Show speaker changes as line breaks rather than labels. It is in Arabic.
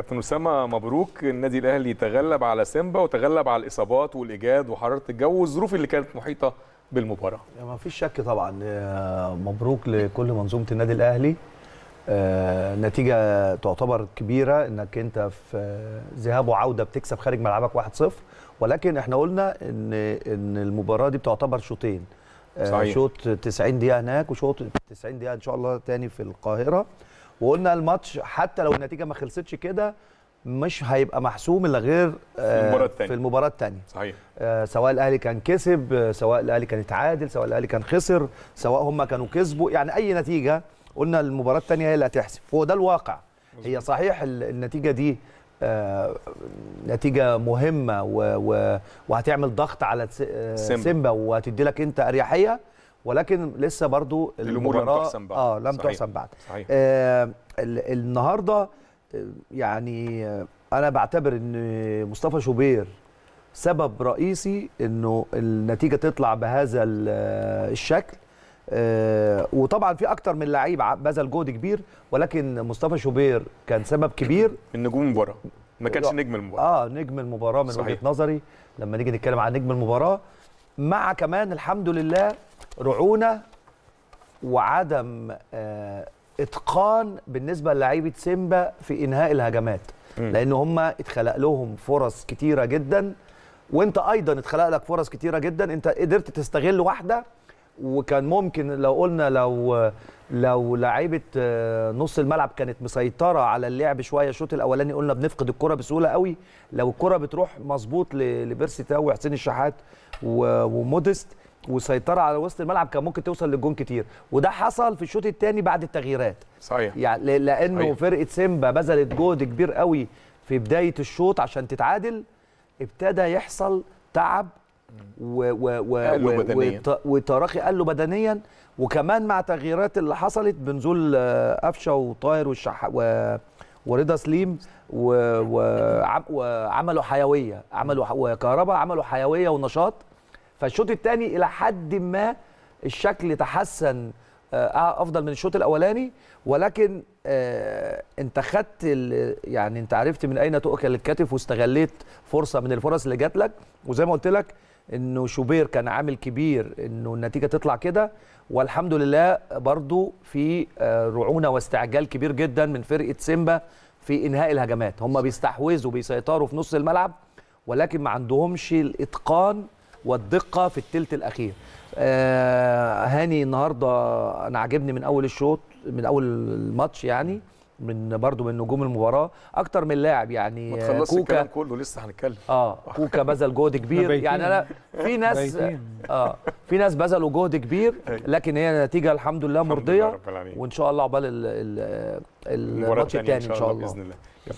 كابتن اسامه مبروك النادي الاهلي تغلب على سيمبا وتغلب على الاصابات والاجاد وحراره الجو والظروف اللي كانت محيطه بالمباراه ما فيش شك طبعا آه، مبروك لكل منظومه النادي الاهلي آه، نتيجه تعتبر كبيره انك انت في ذهاب وعوده بتكسب خارج ملعبك 1-0 ولكن احنا قلنا ان ان المباراه دي بتعتبر شوطين آه، صحيح. شوط 90 دقيقه هناك وشوط 90 دقيقه ان شاء الله تاني في القاهره وقلنا الماتش حتى لو النتيجه ما خلصتش كده مش هيبقى محسوم الا غير آه، في المباراه الثانيه صحيح آه، سواء الاهلي كان كسب آه، سواء الاهلي كان اتعادل سواء الاهلي كان خسر سواء هم كانوا كسبوا يعني اي نتيجه قلنا المباراه الثانيه هي اللي هتحسب هو ده الواقع هي صحيح النتيجه دي نتيجه مهمه وهتعمل ضغط على سيمبا, سيمبا وهتدي لك انت اريحيه ولكن لسه برضو بعد اه لم تحسم بعد صحيح. آه النهارده آه، يعني آه، انا بعتبر ان مصطفى شوبير سبب رئيسي انه النتيجه تطلع بهذا آه، الشكل آه وطبعا في اكتر من لعيب بذل جهد كبير ولكن مصطفى شوبير كان سبب كبير من نجوم المباراه ما كانش نجم المباراه اه نجم المباراه من وجهه نظري لما نيجي نتكلم عن نجم المباراه مع كمان الحمد لله رعونه وعدم آه، اتقان بالنسبه للاعيبه سيمبا في انهاء الهجمات لان هم اتخلق لهم فرص كتيره جدا وانت ايضا اتخلق لك فرص كتيره جدا انت قدرت تستغل واحده وكان ممكن لو قلنا لو لو لعيبه آه، نص الملعب كانت مسيطره على اللعب شويه الشوط الاولاني قلنا بنفقد الكره بسهوله قوي لو الكره بتروح مظبوط لبيرسي تاو وحسين الشحات وموديست وسيطره على وسط الملعب كان ممكن توصل للجون كتير وده حصل في الشوط الثاني بعد التغييرات صحيح يعني لانه صحيح. فرقه سيمبا بذلت جهد كبير قوي في بدايه الشوط عشان تتعادل ابتدى يحصل تعب و و و وتراخي قال له بدنيا وكمان مع تغييرات اللي حصلت بنزول آه، قفشه وطاهر والشح و ورضا سليم و... و... وعملوا حيويه عملوا وكهرباء عملوا حيويه ونشاط فالشوط الثاني الى حد ما الشكل تحسن آه، آه، افضل من الشوط الاولاني ولكن آه، انت خدت يعني انت عرفت من اين تؤكل الكتف واستغليت فرصه من الفرص اللي جات لك وزي ما قلت لك انه شوبير كان عامل كبير انه النتيجه تطلع كده والحمد لله برضو في رعونه واستعجال كبير جدا من فرقه سيمبا في انهاء الهجمات هم بيستحوذوا بيسيطروا في نص الملعب ولكن ما عندهمش الاتقان والدقه في الثلث الاخير آه هاني النهارده انا عاجبني من اول الشوط من اول الماتش يعني من برضه من نجوم المباراه اكتر من لاعب يعني ما كوكا كله لسه هنتكلم اه كوكا بذل جهد كبير يعني انا في ناس اه في ناس بذلوا جهد كبير أيوة. لكن هي نتيجه الحمد لله مرضيه وان شاء الله عقبال الماتش التاني ان شاء الله باذن الله